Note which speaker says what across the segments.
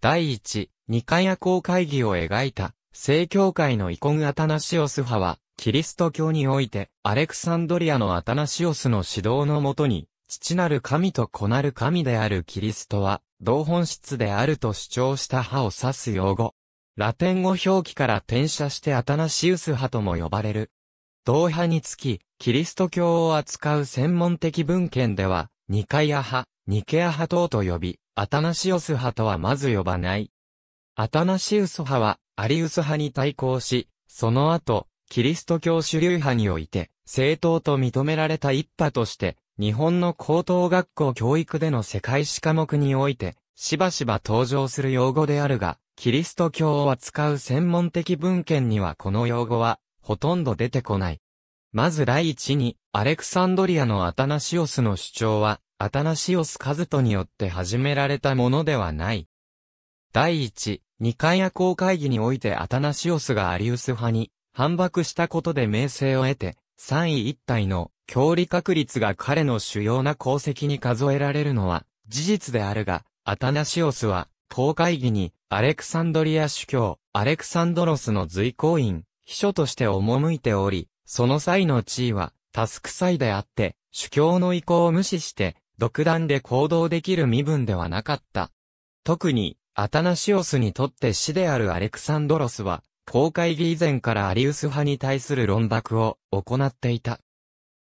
Speaker 1: 第一、ニカヤ公会議を描いた、正教会のイコグアタナシオス派は、キリスト教において、アレクサンドリアのアタナシオスの指導のもとに、父なる神と子なる神であるキリストは、同本質であると主張した派を指す用語。ラテン語表記から転写してアタナシウス派とも呼ばれる。同派につき、キリスト教を扱う専門的文献では、ニカイア派、ニケア派等と呼び、アタナシオス派とはまず呼ばない。アタナシウス派は、アリウス派に対抗し、その後、キリスト教主流派において、正当と認められた一派として、日本の高等学校教育での世界史科目において、しばしば登場する用語であるが、キリスト教を扱う専門的文献にはこの用語は、ほとんど出てこない。まず第一に、アレクサンドリアのアタナシオスの主張は、アタナシオス・カズトによって始められたものではない。第一、二階夜行会議においてアタナシオスがアリウス派に反駁したことで名声を得て、三位一体の距離確率が彼の主要な功績に数えられるのは事実であるが、アタナシオスは、公会議にアレクサンドリア主教、アレクサンドロスの随行員、秘書として赴いており、その際の地位は、タスク祭であって、主教の意向を無視して、独断で行動できる身分ではなかった。特に、アタナシオスにとって死であるアレクサンドロスは、公会議以前からアリウス派に対する論爆を行っていた。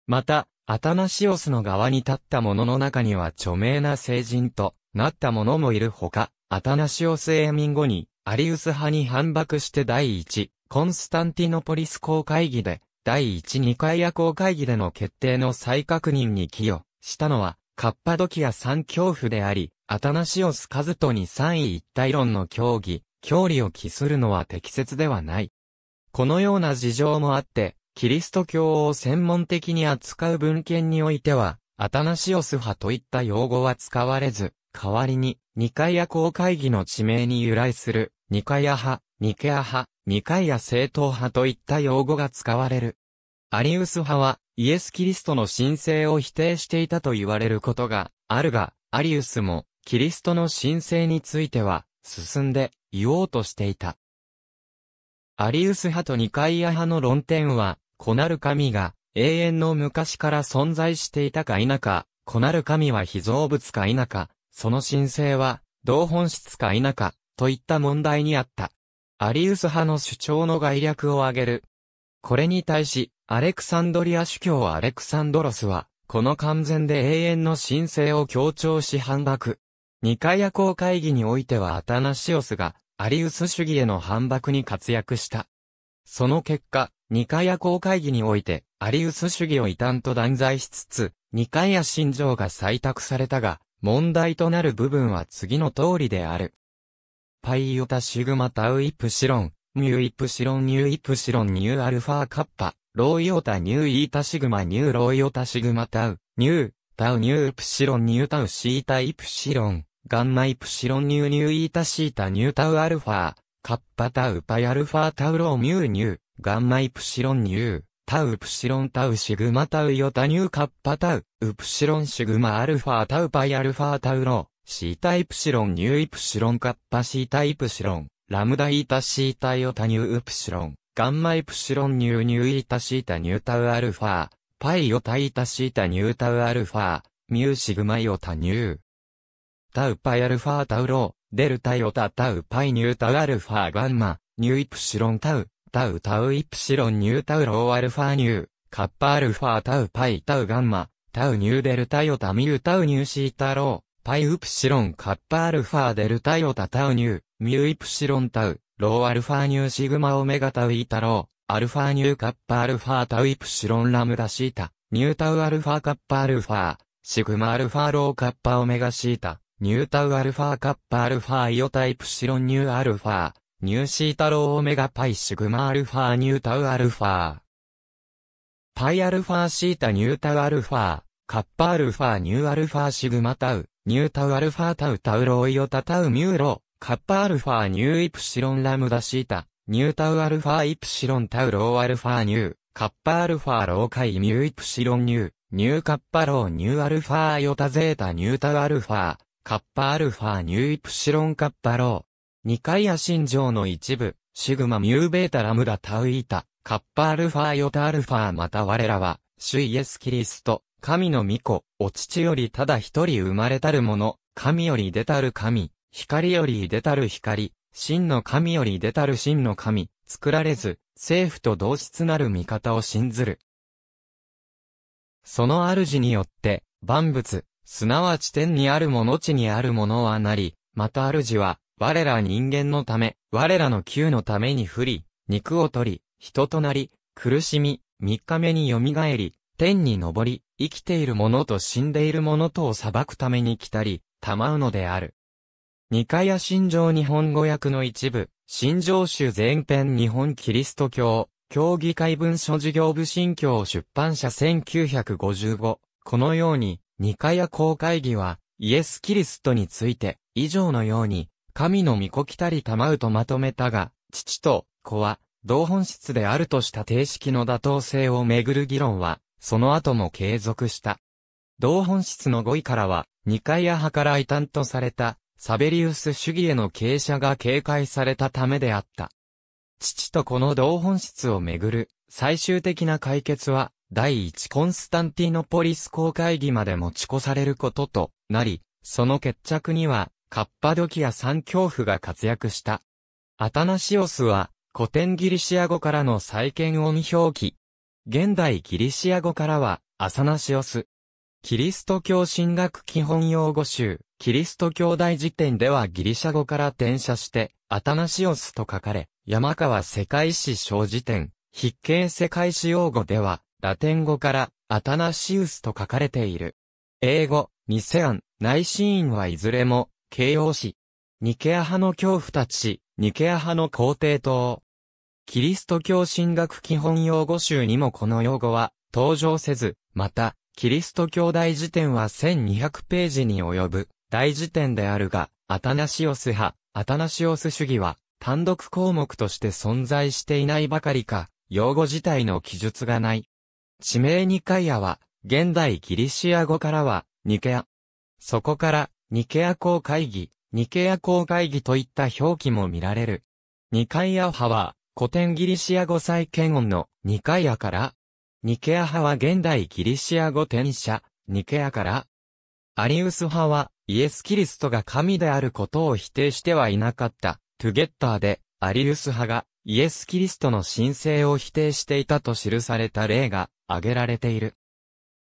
Speaker 1: また、アタナシオスの側に立った者の中には著名な聖人となった者もいるほか、アタナシオス永民後に、アリウス派に反駁して第一、コンスタンティノポリス公会議で、第一・二回夜公会議での決定の再確認に寄与したのは、カッパドキア三恐怖であり、アタナシオス・カズトに三位一体論の教義、教理を期するのは適切ではない。このような事情もあって、キリスト教を専門的に扱う文献においては、アタナシオス派といった用語は使われず、代わりに、ニカイア公会議の地名に由来する、ニカイア派、ニケア派、ニカイア正統派といった用語が使われる。アリウス派は、イエス・キリストの神聖を否定していたと言われることがあるが、アリウスも、キリストの神聖については、進んで、言おうとしていた。アリウス派とニカイア派の論点は、子なる神が、永遠の昔から存在していたか否か、子なる神は被造物か否か、その神聖は、同本質か否か、といった問題にあった。アリウス派の主張の概略を挙げるこれに対し、アレクサンドリア主教アレクサンドロスは、この完全で永遠の神聖を強調し反駁。ニカヤ公会議においてはアタナシオスが、アリウス主義への反駁に活躍した。その結果、ニカヤ公会議において、アリウス主義を異端と断罪しつつ、ニカヤ信条が採択されたが、問題となる部分は次の通りである。パイユタシグマタウイプシロン、ミューイプシロンニューイプシロンニューアルファカッパ、ローイオタニューイータシグマニューローイオタシグマタウ、ニュー、タウニュープシロンニュータウシータイプシロン、ガンマイプシロンニューニューイータシータニュータウアルファ、カッパタウパイアルファタウローミューニュー、ガンマイプシロンニュー、タウプシロンタウシグマタウヨタニューカッパタウ、ウプシロンシグマアルファタウパイアルファタウロー、シータイプシロンニューイプシロンカッパシータイプシロン。ラムダイータシータヨタニュープシロン、ガンマイプシロンニューニューイータシータニュータウアルファ、パイヨタイタシータニュータウアルファ、ミューシグマイオタニュー。タウパイアルファタウロ、デルタヨタタウパイニュータウアルファガンマ、ニューイプシロンタウ、タウタウイプシロンニュータウローアルファニュー、カッパアルファタウパイタウガンマ、タウニューデルタヨタミュータウニューシータロー、パイウプシロンカッパアルファデルタヨタタウニュー、ミュイプシロンタウ、ローアルファニューシグマオメガタウイタロー、アルファニューカッパアルファタウイプシロンラムダシータ、ニュータウアルファカッパアルファ、シグマアルファローカッパオメガシータ、ニュータウアルファカッパアルファイオタイプシロンニューアルファ、ニューシータローオメガパイシグマアルファニュータウアルファ。パイアルファシータニュータウアルファ、カッパアルファニューアルファシグマタウ、ニュータウアルファタウタウロイオタタウミューロ、カッパアルファニューイプシロンラムダシータ、ニュータウアルファイプシロンタウローアルファニュー、カッパアルファローカイミューイプシロンニュー、ニューカッパローニューアルファヨタゼータニュータウアルファ、カッパアルファニューイプシロンカッパロー。二階野心情の一部、シグマミューベータラムダタウイータ、カッパアルファヨタアルファまた我らは、主イエスキリスト、神の御子、お父よりただ一人生まれたるもの、神より出たる神、光より出たる光、真の神より出たる真の神、作られず、政府と同質なる味方を信ずる。その主によって、万物、すなわち天にあるもの地にあるものはなり、また主は、我ら人間のため、我らの旧のために降り、肉を取り、人となり、苦しみ、三日目によみがえり、天に昇り、生きているものと死んでいるものとを裁くために来たり、たまうのである。ニカヤ新城日本語訳の一部、新城州全編日本キリスト教、協議会文書事業部新教出版社1955。このように、ニカヤ公会議は、イエス・キリストについて、以上のように、神の御子来たりたまうとまとめたが、父と子は、同本質であるとした定式の妥当性をめぐる議論は、その後も継続した。同本質の語彙からは、ニカヤ派から異端とされた、サベリウス主義への傾斜が警戒されたためであった。父と子の同本質をめぐる最終的な解決は、第一コンスタンティノポリス公会議まで持ち越されることとなり、その決着には、カッパドキア三恐怖が活躍した。アタナシオスは、古典ギリシア語からの再建音表記。現代ギリシア語からは、アサナシオス、キリスト教神学基本用語集、キリスト教大辞典ではギリシャ語から転写して、アタナシオスと書かれ、山川世界史小辞典、筆形世界史用語では、ラテン語から、アタナシウスと書かれている。英語、ニセアン、ナイシーンはいずれも、形容詞。ニケア派の恐怖たち、ニケア派の皇帝と、キリスト教神学基本用語集にもこの用語は登場せず、また、キリスト教大辞典は1200ページに及ぶ大辞典であるが、アタナシオス派、アタナシオス主義は単独項目として存在していないばかりか、用語自体の記述がない。地名ニカイアは、現代ギリシア語からは、ニケア。そこから、ニケア公会議、ニケア公会議といった表記も見られる。ニカイア派は、古典ギリシア語再建音のニカイアから、ニケア派は現代ギリシア語転写、ニケアから、アリウス派はイエス・キリストが神であることを否定してはいなかった、トゥゲッターで、アリウス派がイエス・キリストの神聖を否定していたと記された例が挙げられている。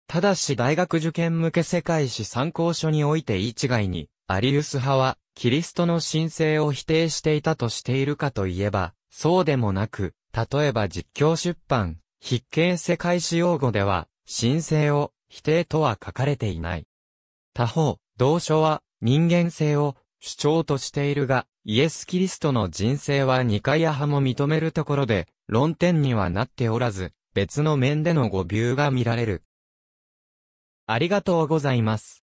Speaker 1: ただし大学受験向け世界史参考書において一概に、アリウス派は、キリストの神聖を否定していたとしているかといえば、そうでもなく、例えば実況出版、筆形世界史用語では、神聖を否定とは書かれていない。他方、同書は人間性を主張としているが、イエス・キリストの人生は二回や派も認めるところで、論点にはなっておらず、別の面での誤謬が見られる。ありがとうございます。